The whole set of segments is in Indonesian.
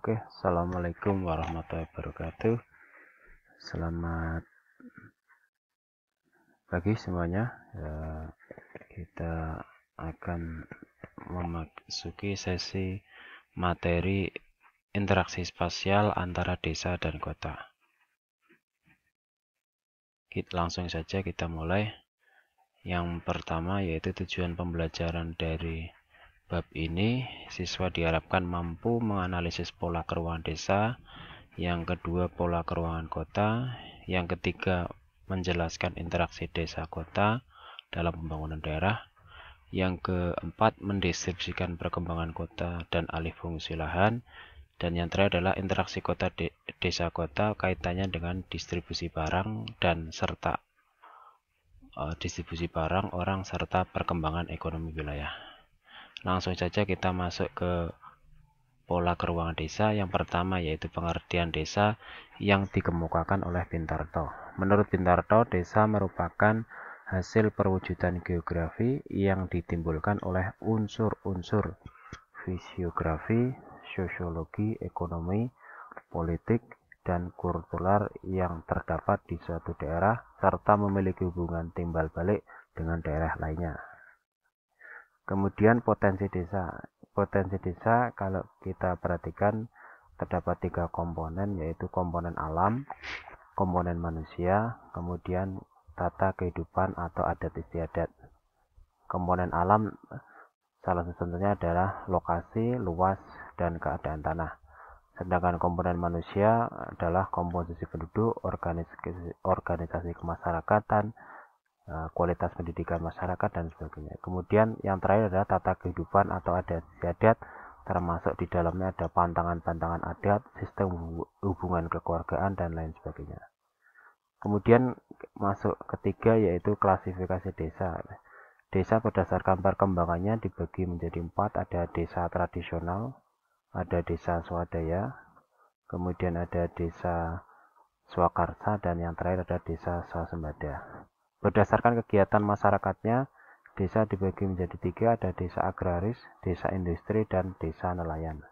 Oke, Assalamualaikum warahmatullahi wabarakatuh. Selamat pagi semuanya. Ya, kita akan memasuki sesi materi interaksi spasial antara desa dan kota. Kita langsung saja kita mulai. Yang pertama yaitu tujuan pembelajaran dari bab ini siswa diharapkan mampu menganalisis pola keruangan desa, yang kedua pola keruangan kota, yang ketiga menjelaskan interaksi desa kota dalam pembangunan daerah, yang keempat mendeskripsikan perkembangan kota dan alih fungsi lahan, dan yang terakhir adalah interaksi kota de desa kota kaitannya dengan distribusi barang dan serta eh, distribusi barang orang serta perkembangan ekonomi wilayah langsung saja kita masuk ke pola keruangan desa yang pertama yaitu pengertian desa yang dikemukakan oleh Pintarto. Menurut Pintarto, desa merupakan hasil perwujudan geografi yang ditimbulkan oleh unsur-unsur fisiografi, sosiologi, ekonomi, politik, dan kultural yang terdapat di suatu daerah serta memiliki hubungan timbal balik dengan daerah lainnya. Kemudian potensi desa. Potensi desa kalau kita perhatikan terdapat tiga komponen yaitu komponen alam, komponen manusia, kemudian tata kehidupan atau adat istiadat. Komponen alam salah satunya adalah lokasi, luas, dan keadaan tanah. Sedangkan komponen manusia adalah komposisi penduduk, organisasi, organisasi kemasyarakatan, Eh, kualitas pendidikan masyarakat dan sebagainya. Kemudian yang terakhir adalah tata kehidupan atau adat istiadat termasuk di dalamnya ada pantangan-pantangan adat, sistem hubungan kekeluargaan dan lain sebagainya. Kemudian masuk ketiga yaitu klasifikasi desa. Desa berdasarkan perkembangannya dibagi menjadi empat, ada desa tradisional, ada desa swadaya, kemudian ada desa swakarsa, dan yang terakhir ada desa swasembada. Berdasarkan kegiatan masyarakatnya, desa dibagi menjadi tiga, ada desa agraris, desa industri, dan desa nelayan.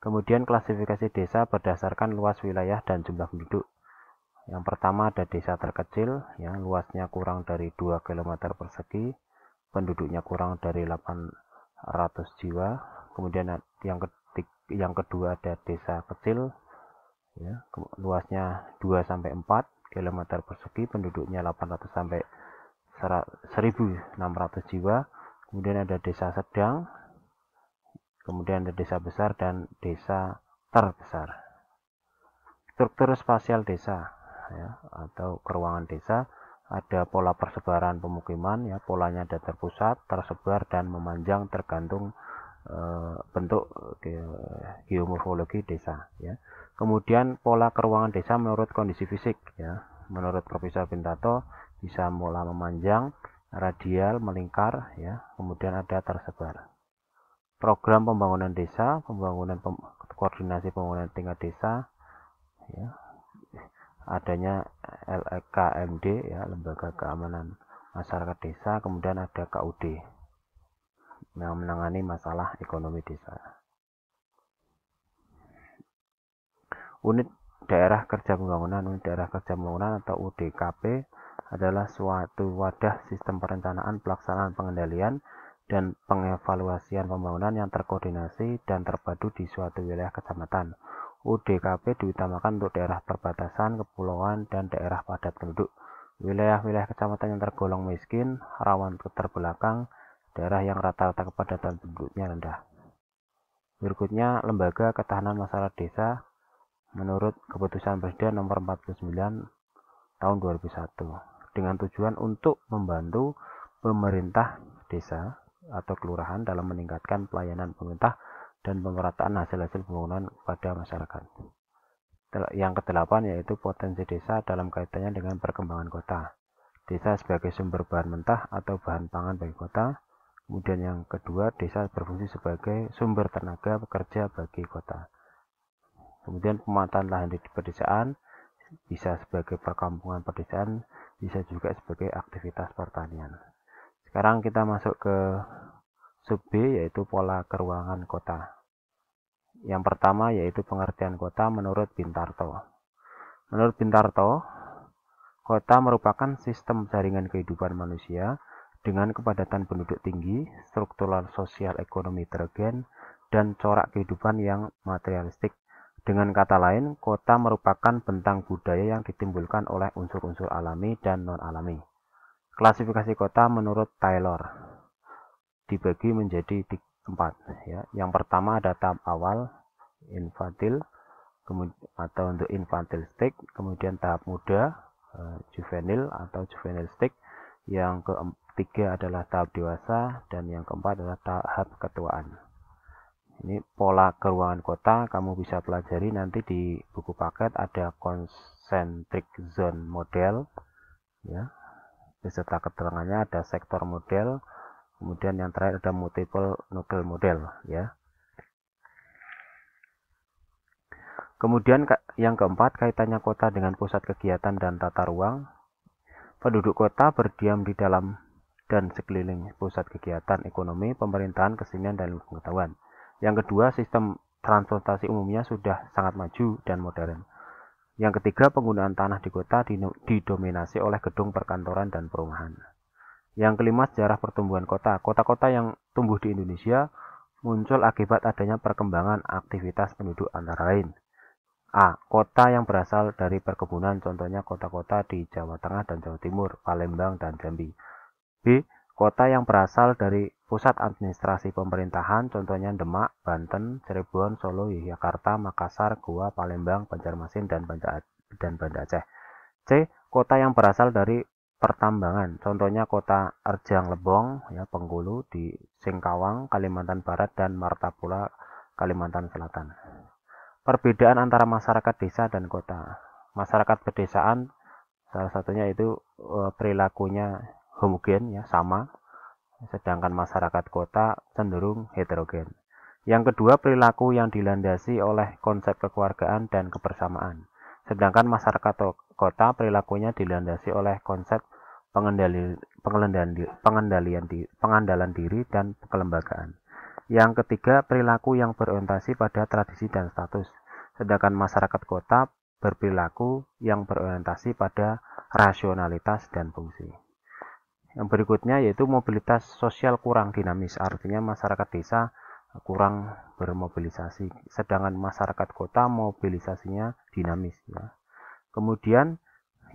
Kemudian klasifikasi desa berdasarkan luas wilayah dan jumlah penduduk. Yang pertama ada desa terkecil yang luasnya kurang dari 2 km persegi, penduduknya kurang dari 800 jiwa. Kemudian yang yang kedua ada desa kecil ya, luasnya 2 sampai 4 km persegi penduduknya 800 sampai 1600 jiwa kemudian ada desa sedang kemudian ada desa besar dan desa terbesar struktur spasial desa ya, atau keruangan desa ada pola persebaran pemukiman ya polanya ada terpusat tersebar dan memanjang tergantung e, bentuk e, geomorfologi desa ya Kemudian pola keruangan desa menurut kondisi fisik ya. Menurut Profesor Pintato bisa pola memanjang, radial, melingkar ya. Kemudian ada tersebar. Program pembangunan desa, pembangunan pem koordinasi pembangunan tingkat desa ya. Adanya LKMD ya, Lembaga Keamanan Masyarakat Desa, kemudian ada KUD yang menangani masalah ekonomi desa. Unit Daerah Kerja Pembangunan, Unit Daerah Kerja Pembangunan atau UDKP adalah suatu wadah sistem perencanaan, pelaksanaan, pengendalian, dan pengevaluasian pembangunan yang terkoordinasi dan terpadu di suatu wilayah kecamatan. UDKP diutamakan untuk daerah perbatasan, kepulauan, dan daerah padat penduduk. Wilayah-wilayah kecamatan yang tergolong miskin, rawan keterbelakang, daerah yang rata-rata kepadatan penduduknya rendah. Berikutnya, lembaga ketahanan masyarakat desa menurut keputusan Presiden nomor 49 tahun 2001 dengan tujuan untuk membantu pemerintah desa atau kelurahan dalam meningkatkan pelayanan pemerintah dan pemerataan hasil-hasil pembangunan pada masyarakat. Yang kedelapan yaitu potensi desa dalam kaitannya dengan perkembangan kota. Desa sebagai sumber bahan mentah atau bahan pangan bagi kota. Kemudian yang kedua, desa berfungsi sebagai sumber tenaga pekerja bagi kota kemudian pemataan lahan di pedesaan bisa sebagai perkampungan pedesaan bisa juga sebagai aktivitas pertanian sekarang kita masuk ke sub B yaitu pola keruangan kota yang pertama yaitu pengertian kota menurut Bintarto menurut Bintarto kota merupakan sistem jaringan kehidupan manusia dengan kepadatan penduduk tinggi, struktural sosial ekonomi tergen, dan corak kehidupan yang materialistik dengan kata lain, kota merupakan bentang budaya yang ditimbulkan oleh unsur-unsur alami dan non-alami. Klasifikasi kota menurut Taylor dibagi menjadi empat. Ya. Yang pertama ada tahap awal, infantil, atau untuk infantil stage, kemudian tahap muda, eh, juvenil atau juvenil stage, yang ketiga adalah tahap dewasa, dan yang keempat adalah tahap ketuaan. Ini pola keruangan kota kamu bisa pelajari nanti di buku paket ada concentric zone model ya. Beserta keterangannya ada sektor model, kemudian yang terakhir ada multiple nodal model ya. Kemudian yang keempat kaitannya kota dengan pusat kegiatan dan tata ruang. Penduduk kota berdiam di dalam dan sekeliling pusat kegiatan ekonomi, pemerintahan, kesenian, dan pengetahuan. Yang kedua, sistem transportasi umumnya sudah sangat maju dan modern. Yang ketiga, penggunaan tanah di kota didominasi oleh gedung perkantoran dan perumahan. Yang kelima, sejarah pertumbuhan kota. Kota-kota yang tumbuh di Indonesia muncul akibat adanya perkembangan aktivitas penduduk antara lain. A. Kota yang berasal dari perkebunan, contohnya kota-kota di Jawa Tengah dan Jawa Timur, Palembang dan Jambi. B. Kota yang berasal dari pusat administrasi pemerintahan contohnya Demak, Banten, Cirebon, Solo, Yogyakarta, Makassar, Goa, Palembang, Banjarmasin dan Banda dan Banda Aceh. C. Kota yang berasal dari pertambangan. Contohnya kota Erjang Lebong ya Bengkulu di Singkawang, Kalimantan Barat dan Martapura, Kalimantan Selatan. Perbedaan antara masyarakat desa dan kota. Masyarakat pedesaan salah satunya itu eh, perilakunya homogen ya sama sedangkan masyarakat kota cenderung heterogen. Yang kedua, perilaku yang dilandasi oleh konsep kekeluargaan dan kebersamaan. Sedangkan masyarakat kota perilakunya dilandasi oleh konsep pengendali, pengendalian, pengendalian, pengandalan diri dan kelembagaan. Yang ketiga, perilaku yang berorientasi pada tradisi dan status. Sedangkan masyarakat kota berperilaku yang berorientasi pada rasionalitas dan fungsi yang berikutnya yaitu mobilitas sosial kurang dinamis artinya masyarakat desa kurang bermobilisasi sedangkan masyarakat kota mobilisasinya dinamis ya. kemudian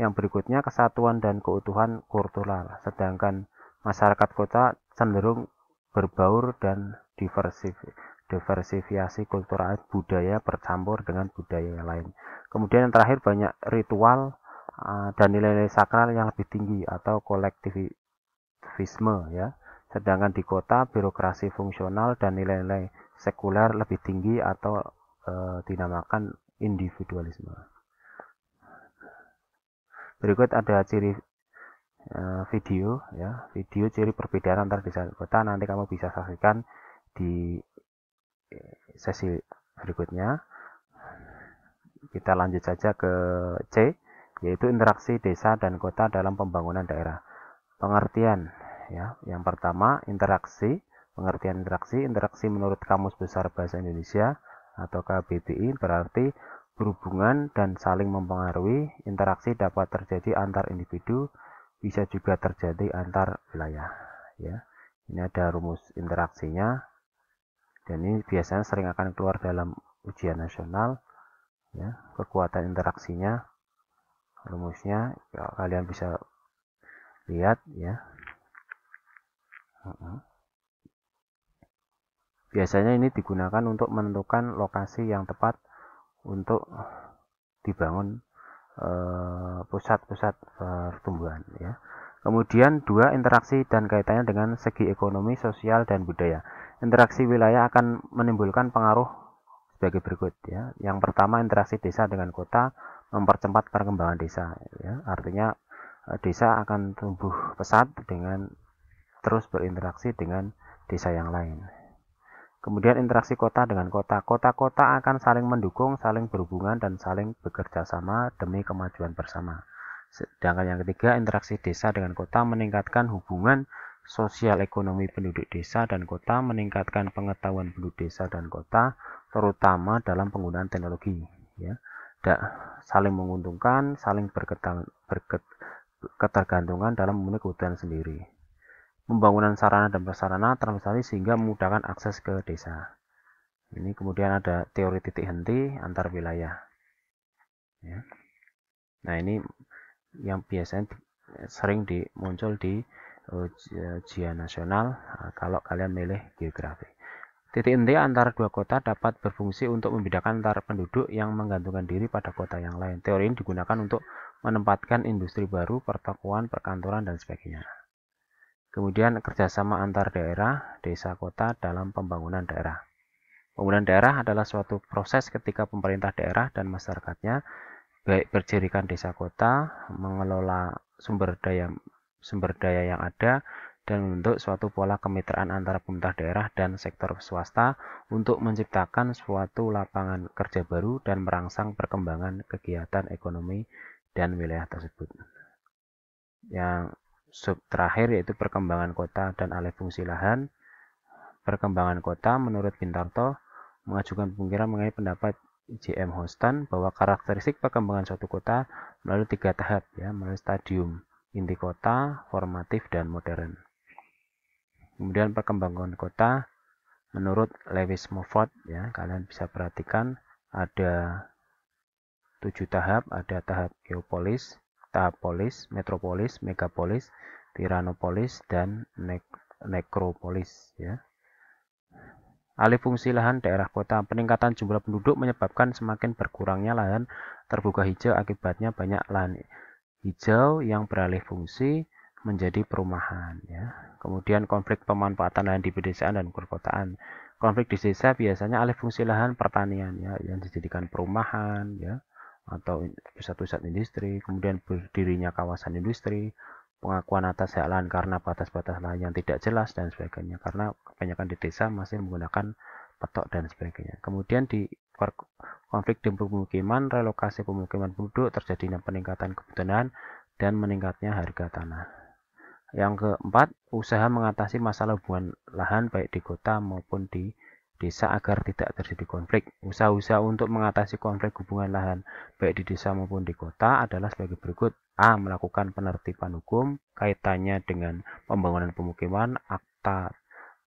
yang berikutnya kesatuan dan keutuhan kultural sedangkan masyarakat kota cenderung berbaur dan diversif diversifikasi kultural budaya bercampur dengan budaya yang lain kemudian yang terakhir banyak ritual ah, dan nilai-nilai sakral yang lebih tinggi atau kolektif aktivisme ya. Sedangkan di kota birokrasi fungsional dan nilai-nilai sekuler lebih tinggi atau e, dinamakan individualisme. Berikut ada ciri e, video ya, video ciri perbedaan antar desa dan kota nanti kamu bisa saksikan di eh, sesi berikutnya. Kita lanjut saja ke C yaitu interaksi desa dan kota dalam pembangunan daerah. Pengertian ya. Yang pertama, interaksi, pengertian interaksi. Interaksi menurut Kamus Besar Bahasa Indonesia atau KBBI berarti berhubungan dan saling mempengaruhi. Interaksi dapat terjadi antar individu, bisa juga terjadi antar wilayah, ya. Ini ada rumus interaksinya. Dan ini biasanya sering akan keluar dalam ujian nasional ya. Kekuatan interaksinya rumusnya kalian bisa lihat ya Biasanya ini digunakan untuk menentukan lokasi yang tepat untuk dibangun eh, pusat-pusat eh, pertumbuhan ya. Kemudian dua interaksi dan kaitannya dengan segi ekonomi, sosial dan budaya. Interaksi wilayah akan menimbulkan pengaruh sebagai berikut ya. Yang pertama interaksi desa dengan kota mempercepat perkembangan desa ya. Artinya eh, desa akan tumbuh pesat dengan terus berinteraksi dengan desa yang lain. Kemudian interaksi kota dengan kota. Kota-kota akan saling mendukung, saling berhubungan, dan saling bekerja sama demi kemajuan bersama. Sedangkan yang ketiga, interaksi desa dengan kota meningkatkan hubungan sosial ekonomi penduduk desa dan kota, meningkatkan pengetahuan penduduk desa dan kota, terutama dalam penggunaan teknologi. Ya, da, saling menguntungkan, saling berketergantungan dalam memenuhi kebutuhan sendiri pembangunan sarana dan prasarana transportasi sehingga memudahkan akses ke desa. Ini kemudian ada teori titik henti antar wilayah. Ya. Nah ini yang biasanya sering di, muncul di ujian eh, nasional eh, kalau kalian milih geografi. Titik henti antar dua kota dapat berfungsi untuk membedakan antara penduduk yang menggantungkan diri pada kota yang lain. Teori ini digunakan untuk menempatkan industri baru, pertokoan, perkantoran, dan sebagainya. Kemudian kerjasama antar daerah, desa, kota dalam pembangunan daerah. Pembangunan daerah adalah suatu proses ketika pemerintah daerah dan masyarakatnya baik berjirikan desa kota mengelola sumber daya sumber daya yang ada dan membentuk suatu pola kemitraan antara pemerintah daerah dan sektor swasta untuk menciptakan suatu lapangan kerja baru dan merangsang perkembangan kegiatan ekonomi dan wilayah tersebut. Yang sub terakhir yaitu perkembangan kota dan alih fungsi lahan. Perkembangan kota menurut Pintarto mengajukan pemikiran mengenai pendapat JM Houston bahwa karakteristik perkembangan suatu kota melalui tiga tahap ya, melalui stadium inti kota, formatif dan modern. Kemudian perkembangan kota menurut Lewis Moffat ya, kalian bisa perhatikan ada tujuh tahap, ada tahap geopolis, Tapolis, Metropolis, Megapolis, Tiranopolis, dan ne Nekropolis. Ya. Alih fungsi lahan daerah kota, peningkatan jumlah penduduk menyebabkan semakin berkurangnya lahan terbuka hijau akibatnya banyak lahan hijau yang beralih fungsi menjadi perumahan. Ya. Kemudian konflik pemanfaatan lahan di pedesaan dan perkotaan. Konflik di desa biasanya alih fungsi lahan pertanian ya, yang dijadikan perumahan, ya, atau pusat-pusat industri, kemudian berdirinya kawasan industri, pengakuan atas hak lahan karena batas-batas lahan yang tidak jelas dan sebagainya karena kebanyakan di desa masih menggunakan petok dan sebagainya kemudian di konflik di pemukiman relokasi pemukiman penduduk terjadinya peningkatan kebutuhan dan meningkatnya harga tanah yang keempat usaha mengatasi masalah hubungan lahan baik di kota maupun di desa agar tidak terjadi konflik. Usaha-usaha untuk mengatasi konflik hubungan lahan baik di desa maupun di kota adalah sebagai berikut. A. Melakukan penertiban hukum kaitannya dengan pembangunan pemukiman, akta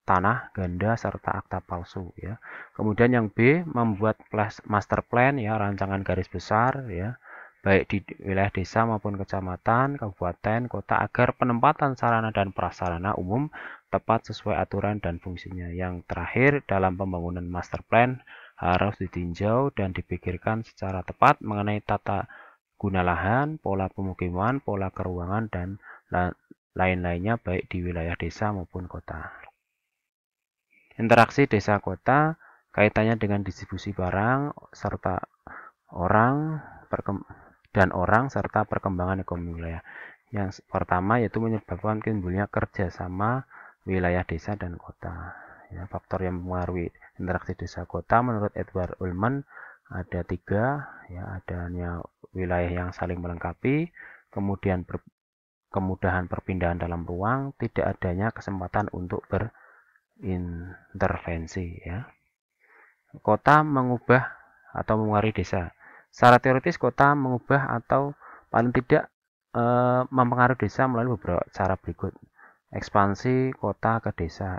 tanah, ganda, serta akta palsu. ya. Kemudian yang B. Membuat master plan, ya, rancangan garis besar, ya, baik di wilayah desa maupun kecamatan, kabupaten, kota agar penempatan sarana dan prasarana umum tepat sesuai aturan dan fungsinya. Yang terakhir, dalam pembangunan master plan harus ditinjau dan dipikirkan secara tepat mengenai tata guna lahan, pola pemukiman, pola keruangan, dan lain-lainnya baik di wilayah desa maupun kota. Interaksi desa-kota kaitannya dengan distribusi barang serta orang dan orang serta perkembangan ekonomi wilayah. Yang pertama yaitu menyebabkan timbulnya kerjasama wilayah desa dan kota. Ya, faktor yang mempengaruhi interaksi desa kota menurut Edward Ullman ada tiga, ya, adanya wilayah yang saling melengkapi, kemudian ber, kemudahan perpindahan dalam ruang, tidak adanya kesempatan untuk berintervensi. Ya. Kota mengubah atau mempengaruhi desa. Secara teoritis kota mengubah atau paling tidak e, mempengaruhi desa melalui beberapa cara berikut ekspansi kota ke desa,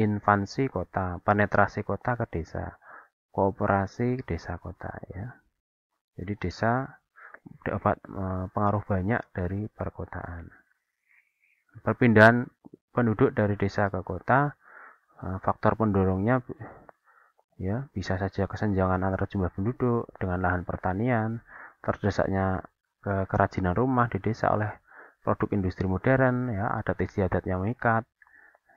infansi kota, penetrasi kota ke desa, kooperasi desa kota ya. Jadi desa dapat eh, pengaruh banyak dari perkotaan. Perpindahan penduduk dari desa ke kota, eh, faktor pendorongnya ya bisa saja kesenjangan antara jumlah penduduk dengan lahan pertanian, terdesaknya ke eh, kerajinan rumah di desa oleh produk industri modern, ya, adat istiadat yang mengikat.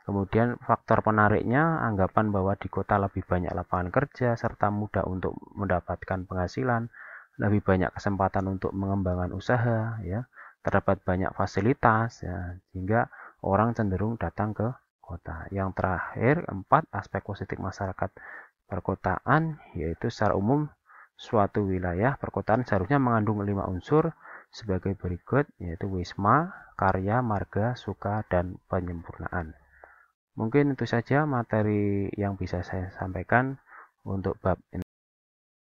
Kemudian faktor penariknya anggapan bahwa di kota lebih banyak lapangan kerja serta mudah untuk mendapatkan penghasilan, lebih banyak kesempatan untuk mengembangkan usaha, ya, terdapat banyak fasilitas, ya, sehingga orang cenderung datang ke kota. Yang terakhir, empat aspek positif masyarakat perkotaan, yaitu secara umum suatu wilayah perkotaan seharusnya mengandung lima unsur, sebagai berikut yaitu Wisma, Karya, Marga, Suka, dan Penyempurnaan. Mungkin itu saja materi yang bisa saya sampaikan untuk bab ini.